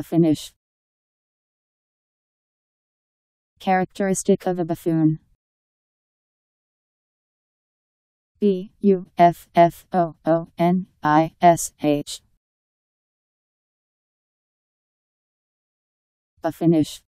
finish. Characteristic of a buffoon B U F F O O N I S H finish.